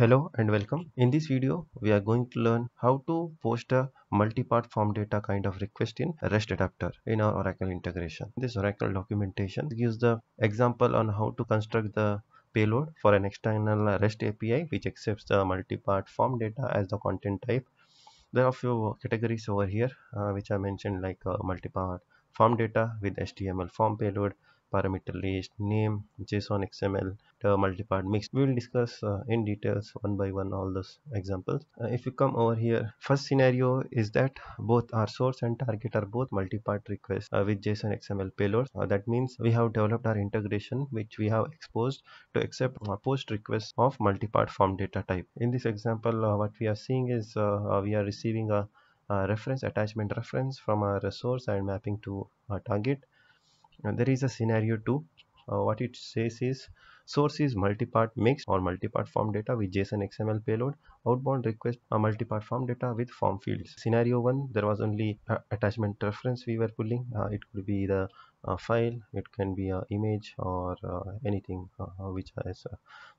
Hello and welcome. In this video, we are going to learn how to post a multi-part form data kind of request in REST adapter in our Oracle integration. This Oracle documentation gives the example on how to construct the payload for an external REST API which accepts the multi-part form data as the content type. There are a few categories over here uh, which I mentioned like uh, multi-part form data with HTML form payload, parameter list, name, JSON, XML, multi-part mix. We will discuss uh, in details one by one all those examples. Uh, if you come over here, first scenario is that both our source and target are both multi-part requests uh, with JSON XML payloads. Uh, that means we have developed our integration which we have exposed to accept uh, post requests of multi-part form data type. In this example, uh, what we are seeing is we are receiving a uh, reference attachment reference from our source and mapping to our target and there is a scenario 2 uh, what it says is source is multipart mixed or multipart form data with json xml payload outbound request a uh, multipart form data with form fields scenario 1 there was only uh, attachment reference we were pulling uh, it could be the file it can be a image or uh, anything uh, which has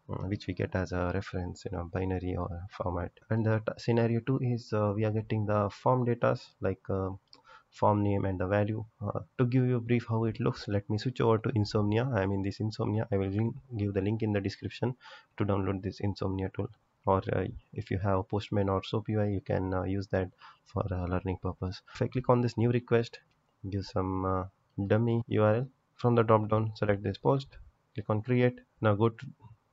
mm, which we get as a reference in a binary or format and the scenario 2 is we are getting the form data like form name and the value uh, to give you a brief how it looks let me switch over to insomnia i am in this insomnia i will give the link in the description to download this insomnia tool or uh, if you have postman or soap ui you can uh, use that for uh, learning purpose if i click on this new request give some uh, dummy url from the drop down select this post click on create now go to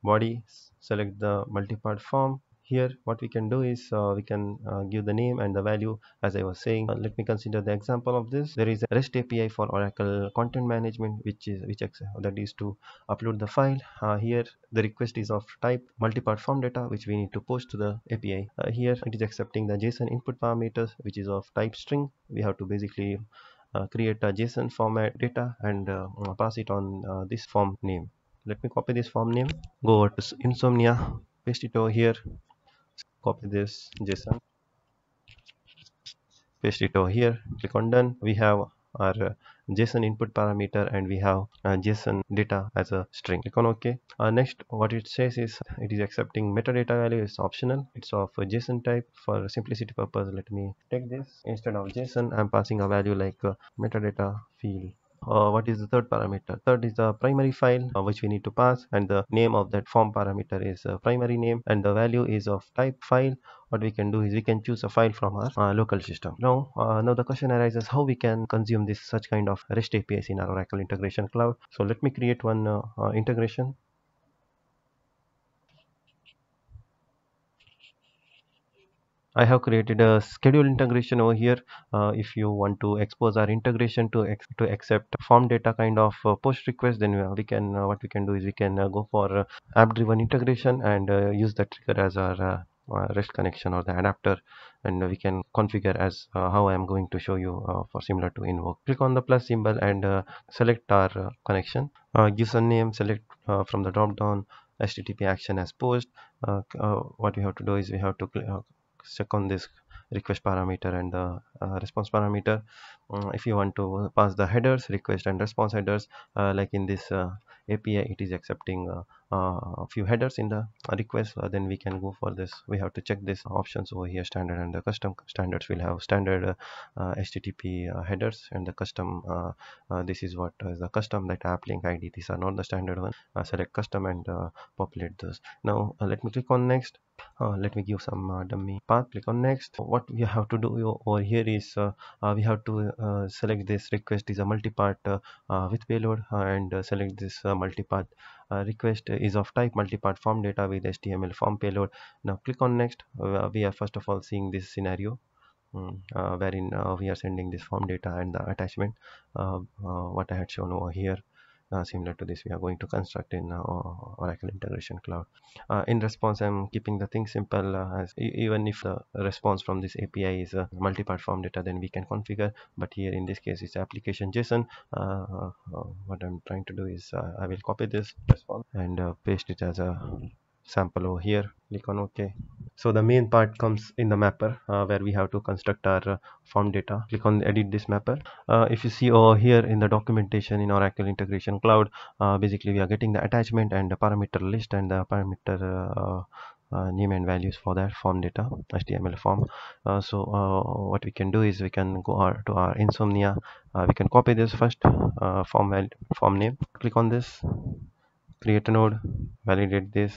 body select the multi-part form here what we can do is uh, we can uh, give the name and the value as I was saying uh, let me consider the example of this there is a REST API for Oracle content management which is which that is to upload the file uh, here the request is of type multi-part form data which we need to post to the API uh, here it is accepting the JSON input parameters which is of type string we have to basically uh, create a JSON format data and pass it on this form name let me copy this form name go over to insomnia paste it over here copy this json paste it over here click on done we have our uh, json input parameter and we have uh, json data as a string click on ok uh, next what it says is it is accepting metadata value is optional it's of json type for simplicity purpose let me take this instead of json i'm passing a value like uh, metadata field uh, what is the third parameter third is the primary file uh, which we need to pass and the name of that form parameter is uh, primary name and the value is of type file what we can do is we can choose a file from our uh, local system now uh, now the question arises how we can consume this such kind of rest apis in our oracle integration cloud so let me create one uh, uh integration I have created a schedule integration over here uh, if you want to expose our integration to ex to accept form data kind of uh, post request then we can uh, what we can do is we can uh, go for uh, app driven integration and uh, use that trigger as our REST connection or the adapter and we can configure as how I am going to show you for similar to invoke click on the plus symbol and select our connection give some name select from the drop down http action as post uh, uh, what we have to do is we have to cl check on this request parameter and the uh, response parameter mm, if you want to pass the headers request and response headers uh, like in this uh, API it is accepting a uh, uh, few headers in the request uh, then we can go for this we have to check this options over here standard and the custom standards will have standard HTTP headers and the custom this is what is the custom that app link ID these are not the standard one select custom and populate those now let me click on next uh, let me give some uh, dummy path click on next what we have to do over here is uh, uh we have to uh, select this request is a multi-part uh, with payload and select this multi-path request is of type multi-part form data with html form payload now click on next we are first of all seeing this scenario um, wherein we are sending this form data and the attachment what I had shown over here uh, similar to this we are going to construct in uh, Oracle Integration Cloud. Uh, in response, I'm keeping the thing simple uh, as even if the response from this API is multi-platform data, then we can configure. But here in this case, it's application JSON. Uh, uh, what I'm trying to do is I will copy this response and paste it as a sample over here click on ok so the main part comes in the mapper uh, where we have to construct our uh, form data click on edit this mapper uh, if you see over here in the documentation in oracle integration cloud uh, basically we are getting the attachment and the parameter list and the parameter uh, uh name and values for that form data html form uh, so uh, what we can do is we can go our, to our insomnia uh, we can copy this first form form name click on this create a node validate this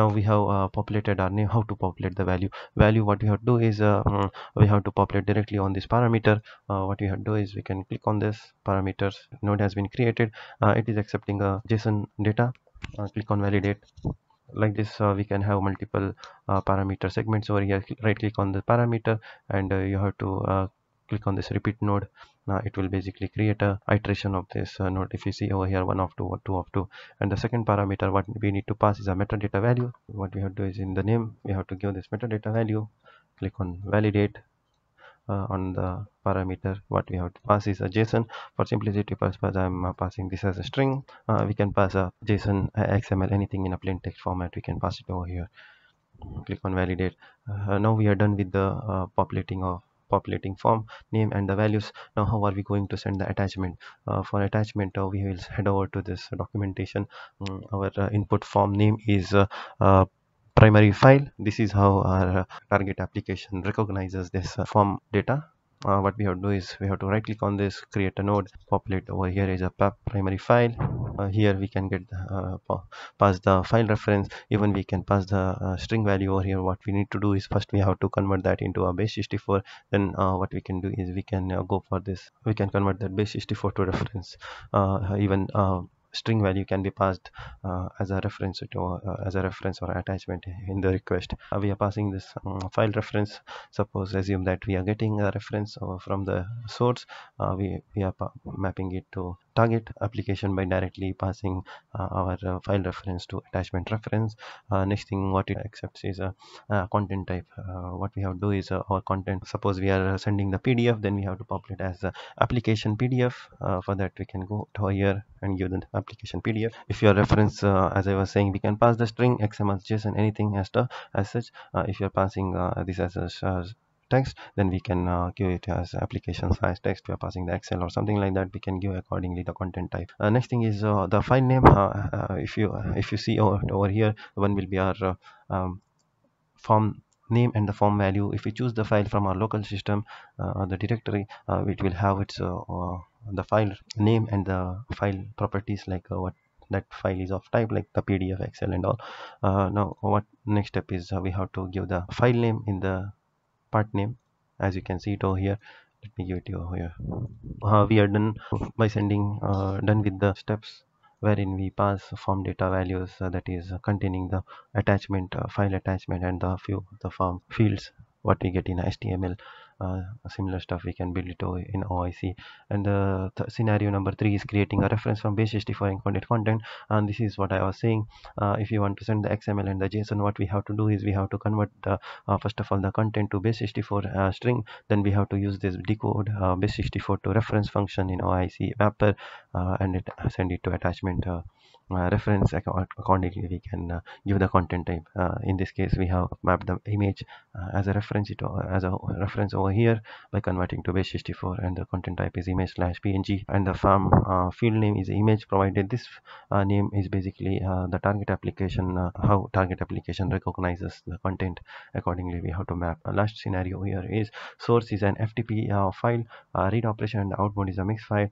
now we have uh, populated our name how to populate the value value what we have to do is uh, mm, we have to populate directly on this parameter uh, what we have to do is we can click on this parameters node has been created uh, it is accepting a uh, json data uh, click on validate like this we can have multiple parameter segments over here right click on the parameter and you have to click on this repeat node now it will basically create a iteration of this uh, node if you see over here one of two or two of two and the second parameter what we need to pass is a metadata value what we have to do is in the name we have to give this metadata value click on validate uh, on the parameter what we have to pass is a json for simplicity purpose i'm uh, passing this as a string uh, we can pass a json uh, xml anything in a plain text format we can pass it over here click on validate uh, now we are done with the uh, populating of populating form name and the values now how are we going to send the attachment uh, for attachment uh, we will head over to this documentation um, our uh, input form name is uh, uh, primary file this is how our target application recognizes this form data uh, what we have to do is we have to right click on this create a node populate over here is a primary file uh, here we can get uh, pass the file reference even we can pass the uh, string value over here what we need to do is first we have to convert that into a base 64 then uh, what we can do is we can uh, go for this we can convert that base 64 to reference even string value can be passed uh, as a reference to uh, as a reference or attachment in the request uh, we are passing this um, file reference suppose assume that we are getting a reference from the source we, we are mapping it to target application by directly passing uh, our uh, file reference to attachment reference uh, next thing what it accepts is a, content type what we have to do is our content suppose we are sending the pdf then we have to populate as the application pdf for that we can go to here and give the application pdf if your reference as i was saying we can pass the string xml json anything as to as such if you're passing this as a text then we can uh, give it as application size text we are passing the excel or something like that we can give accordingly the content type uh, next thing is uh, the file name uh, uh, if you uh, if you see over, over here one will be our um, form name and the form value if we choose the file from our local system or the directory it will have its the file name and the file properties like what that file is of type like the pdf excel and all now what next step is we have to give the file name in the part name as you can see it over here let me give it over here uh, we are done by sending uh, done with the steps wherein we pass form data values uh, that is uh, containing the attachment uh, file attachment and the few the form fields what we get in HTML uh, similar stuff we can build it in OIC and the scenario number three is creating a reference from basis 64 encoded content and this is what I was saying uh, if you want to send the XML and the JSON what we have to do is we have to convert the, uh, first of all the content to base64 uh, string then we have to use this decode uh, base64 to reference function in OIC mapper uh, and it send it to attachment uh, reference accordingly we can uh, give the content type uh, in this case we have mapped the image as a reference it as a reference over here by converting to base 64 and the content type is image slash png and the farm field name is image provided this name is basically the target application how target application recognizes the content accordingly we have to map the last scenario here is source is an ftp file read operation and output is a mix file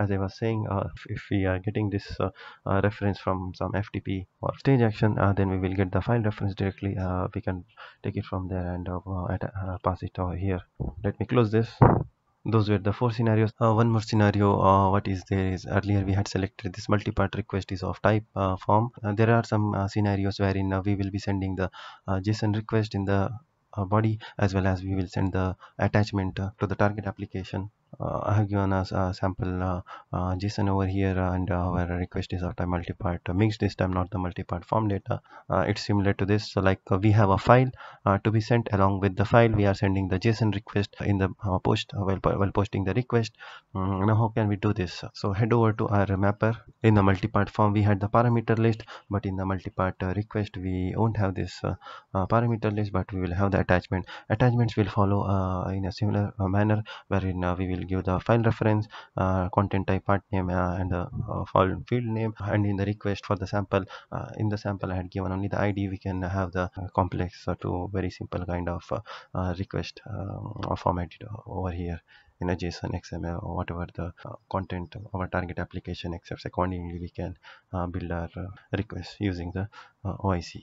as i was saying if, if we are getting this reference reference from some FTP or stage action uh, then we will get the file reference directly uh, we can take it from there and uh, pass it over here let me close this those were the four scenarios uh, one more scenario uh, what is there is earlier we had selected this multi-part request is of type uh, form there are some scenarios wherein we will be sending the json request in the body as well as we will send the attachment to the target application uh, I have given us a sample uh, uh, JSON over here and our request is after multipart mixed this time not the multipart form data it's similar to this so like we have a file to be sent along with the file we are sending the JSON request in the post while, while posting the request um, now how can we do this so head over to our mapper in the multipart form we had the parameter list but in the multipart request we won't have this parameter list but we will have the attachment attachments will follow in a similar manner wherein we will will give the file reference uh, content type part name uh, and the uh, field name and in the request for the sample in the sample I had given only the ID we can have the complex to very simple kind of request um, formatted over here in a JSON XML or whatever the uh, content of our target application accepts accordingly we can uh, build our uh, request using the OIC